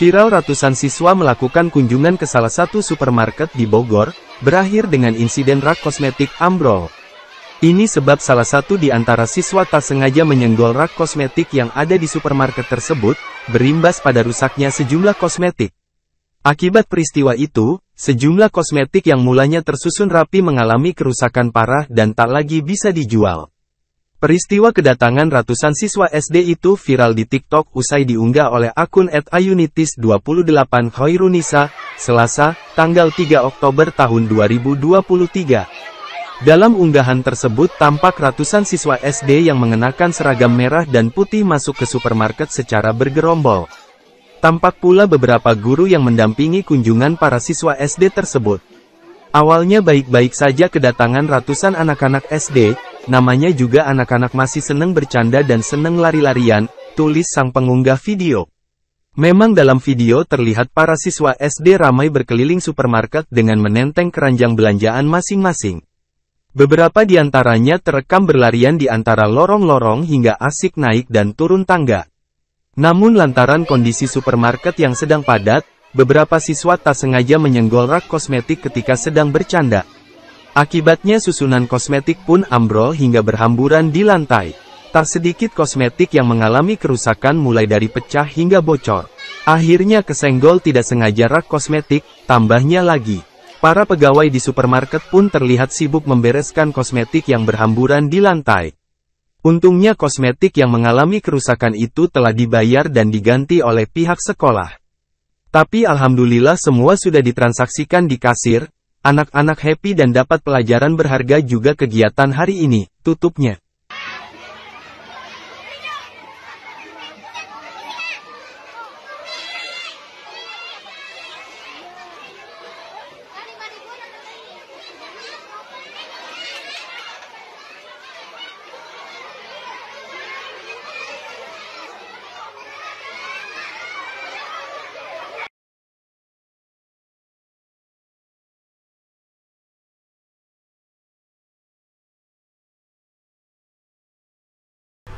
Viral ratusan siswa melakukan kunjungan ke salah satu supermarket di Bogor, berakhir dengan insiden rak kosmetik ambrol. Ini sebab salah satu di antara siswa tak sengaja menyenggol rak kosmetik yang ada di supermarket tersebut, berimbas pada rusaknya sejumlah kosmetik. Akibat peristiwa itu, sejumlah kosmetik yang mulanya tersusun rapi mengalami kerusakan parah dan tak lagi bisa dijual. Peristiwa kedatangan ratusan siswa SD itu viral di TikTok usai diunggah oleh akun @ayunitis28 Khairunisa, Selasa, tanggal 3 Oktober tahun 2023. Dalam unggahan tersebut tampak ratusan siswa SD yang mengenakan seragam merah dan putih masuk ke supermarket secara bergerombol. Tampak pula beberapa guru yang mendampingi kunjungan para siswa SD tersebut. Awalnya baik-baik saja kedatangan ratusan anak-anak SD, Namanya juga anak-anak masih seneng bercanda dan seneng lari-larian, tulis sang pengunggah video. Memang dalam video terlihat para siswa SD ramai berkeliling supermarket dengan menenteng keranjang belanjaan masing-masing. Beberapa di antaranya terekam berlarian di antara lorong-lorong hingga asik naik dan turun tangga. Namun lantaran kondisi supermarket yang sedang padat, beberapa siswa tak sengaja menyenggol rak kosmetik ketika sedang bercanda. Akibatnya susunan kosmetik pun ambrol hingga berhamburan di lantai. Tak sedikit kosmetik yang mengalami kerusakan mulai dari pecah hingga bocor. Akhirnya kesenggol tidak sengaja rak kosmetik, tambahnya lagi. Para pegawai di supermarket pun terlihat sibuk membereskan kosmetik yang berhamburan di lantai. Untungnya kosmetik yang mengalami kerusakan itu telah dibayar dan diganti oleh pihak sekolah. Tapi alhamdulillah semua sudah ditransaksikan di kasir, Anak-anak happy dan dapat pelajaran berharga juga kegiatan hari ini, tutupnya.